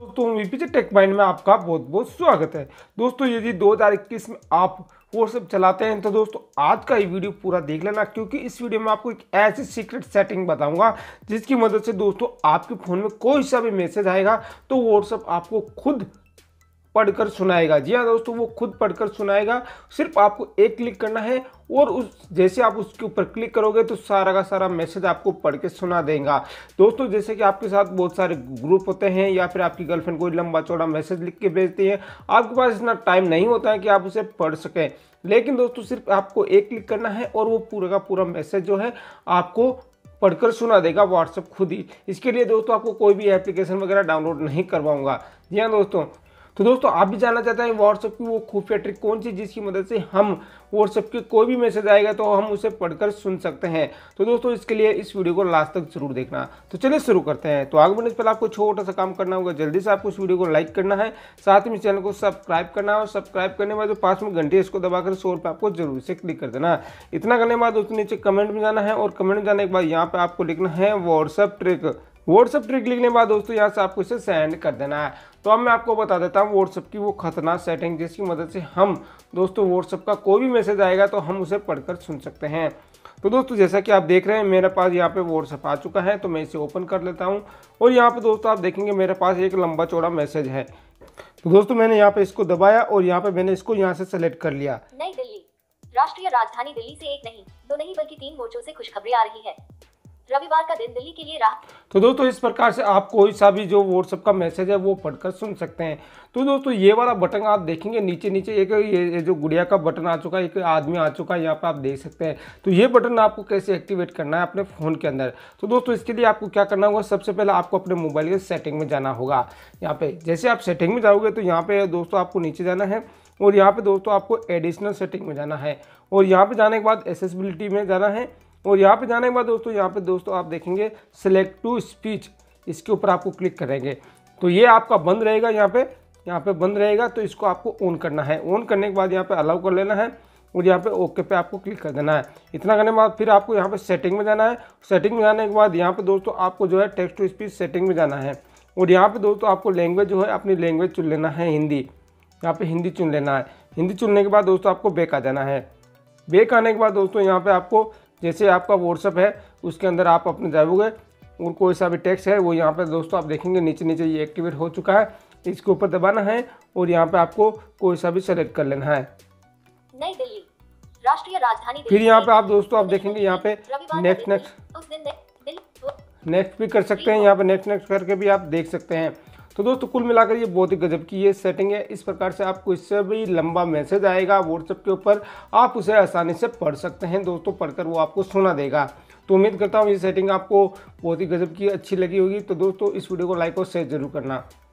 दोस्तों जी take mind में आपका बहुत बहुत स्वागत है दोस्तों यदि 2021 में आप व्हाट्सएप चलाते हैं तो दोस्तों आज का ये वीडियो पूरा देख लेना क्योंकि इस वीडियो में आपको एक ऐसी सीक्रेट सेटिंग बताऊंगा जिसकी मदद से दोस्तों आपके फ़ोन में कोई सा भी मैसेज आएगा तो व्हाट्सएप आपको खुद पढ़कर सुनाएगा जी हाँ दोस्तों वो खुद पढ़कर सुनाएगा सिर्फ आपको एक क्लिक करना है और उस जैसे आप उसके ऊपर क्लिक करोगे तो सारा का सारा मैसेज आपको पढ़ के सुना देगा दोस्तों जैसे कि आपके साथ बहुत सारे ग्रुप होते हैं या फिर आपकी गर्लफ्रेंड कोई लंबा चौड़ा मैसेज लिख के भेजती है आपके पास इतना टाइम नहीं होता है कि आप उसे पढ़ सकें लेकिन दोस्तों सिर्फ आपको एक क्लिक करना है और वो पूरा का पूरा मैसेज जो है आपको पढ़कर सुना देगा व्हाट्सअप खुद ही इसके लिए दोस्तों आपको कोई भी एप्लीकेशन वगैरह डाउनलोड नहीं करवाऊंगा जी हाँ दोस्तों तो दोस्तों आप भी जानना चाहते हैं व्हाट्सएप की वो खुफिया ट्रिक कौन सी जिसकी मदद से हम व्हाट्सएप के कोई भी मैसेज आएगा तो हम उसे पढ़कर सुन सकते हैं तो दोस्तों इसके लिए इस वीडियो को लास्ट तक जरूर देखना तो चलिए शुरू करते हैं तो आगे बढ़ने से पहले आपको छोटा सा काम करना होगा जल्दी से आपको इस वीडियो को लाइक करना है साथ ही चैनल को सब्सक्राइब करना है और सब्सक्राइब करने के बाद जो पास में घंटे इसको दबाकर शोर पर आपको जरूर से क्लिक कर देना इतना करने के बाद उसके नीचे कमेंट में जाना है और कमेंट में जाने के बाद यहाँ पर आपको लिखना है व्हाट्सअप ट्रिक व्हाट्सअप ट्रिक लिखने के बाद दोस्तों यहाँ से आपको इसे सेंड कर देना है तो अब मैं आपको बता देता हूँ व्हाट्सअप की वो खतरनाक सेटिंग जिसकी मदद से हम दोस्तों व्हाट्सअप का कोई भी मैसेज आएगा तो हम उसे पढ़कर सुन सकते हैं तो दोस्तों जैसा कि आप देख रहे हैं मेरे पास यहाँ पे व्हाट्सअप आ चुका है तो मैं इसे ओपन कर लेता हूँ और यहाँ पे दोस्तों आप देखेंगे मेरे पास एक लंबा चौड़ा मैसेज है तो दोस्तों मैंने यहाँ पे इसको दबाया और यहाँ पे मैंने इसको यहाँ से सेलेक्ट कर लिया नई दिल्ली राष्ट्रीय राजधानी दिल्ली से एक नहीं दो नहीं बल्कि तीन मोर्चों से खुशखबरी आ रही है रविवार का दिन दिल्ली के लिए रहा तो दोस्तों इस प्रकार से आप कोई सा भी जो व्हाट्सअप का मैसेज है वो पढ़कर सुन सकते हैं तो दोस्तों ये वाला बटन आप देखेंगे नीचे नीचे एक ये जो गुड़िया का बटन आ चुका है एक आदमी आ चुका है यहाँ पर आप देख सकते हैं तो ये बटन आपको कैसे एक्टिवेट करना है अपने फ़ोन के अंदर तो दोस्तों इसके लिए आपको क्या करना होगा सबसे पहले आपको अपने मोबाइल के सेटिंग में जाना होगा यहाँ पर जैसे आप सेटिंग में जाओगे तो यहाँ पर दोस्तों आपको नीचे जाना है और यहाँ पर दोस्तों आपको एडिशनल सेटिंग में जाना है और यहाँ पर जाने के बाद एसेसबिलिटी में जाना है और यहाँ पे जाने के बाद दोस्तों यहाँ पे दोस्तों आप देखेंगे सेलेक्ट टू स्पीच इसके ऊपर आपको क्लिक करेंगे तो ये आपका बंद रहेगा यहाँ पे यहाँ पे बंद रहेगा तो इसको आपको ऑन करना है ऑन करने के बाद यहाँ पे अलाउ कर लेना है और यहाँ पे ओके पे आपको क्लिक कर देना है इतना करने के बाद फिर आपको यहाँ पे सेटिंग में जाना है सेटिंग में जाने के बाद यहाँ पे दोस्तों आपको जो है टेक्स्ट टू स्पीच सेटिंग में जाना है और यहाँ पे दोस्तों आपको लैंग्वेज जो है अपनी लैंग्वेज चुन लेना है हिंदी यहाँ पे हिंदी चुन लेना है हिंदी चुनने के बाद दोस्तों आपको बेक आ जाना है बेक आने के बाद दोस्तों यहाँ पे आपको जैसे आपका व्हाट्सअप है उसके अंदर आप अपने जाओगे और कोई सा भी टैक्स है वो यहाँ पर दोस्तों आप देखेंगे नीचे नीचे ये एक्टिवेट हो चुका है इसके ऊपर दबाना है और यहाँ पे आपको कोई सा भी सेलेक्ट कर लेना है नई दिल्ली राष्ट्रीय राजधानी फिर यहाँ पे आप दोस्तों आप देखेंगे यहाँ पे नेक्स्ट नेक्स्ट नेक्स्ट भी कर सकते हैं यहाँ पे नेक्स्ट नेक्स्ट करके भी आप देख सकते हैं तो दोस्तों कुल मिलाकर ये बहुत ही गजब की ये सेटिंग है इस प्रकार से आपको इससे भी लंबा मैसेज आएगा व्हाट्सएप के ऊपर आप उसे आसानी से पढ़ सकते हैं दोस्तों पढ़कर वो आपको सुना देगा तो उम्मीद करता हूँ ये सेटिंग आपको बहुत ही गजब की अच्छी लगी होगी तो दोस्तों इस वीडियो को लाइक और शेयर जरूर करना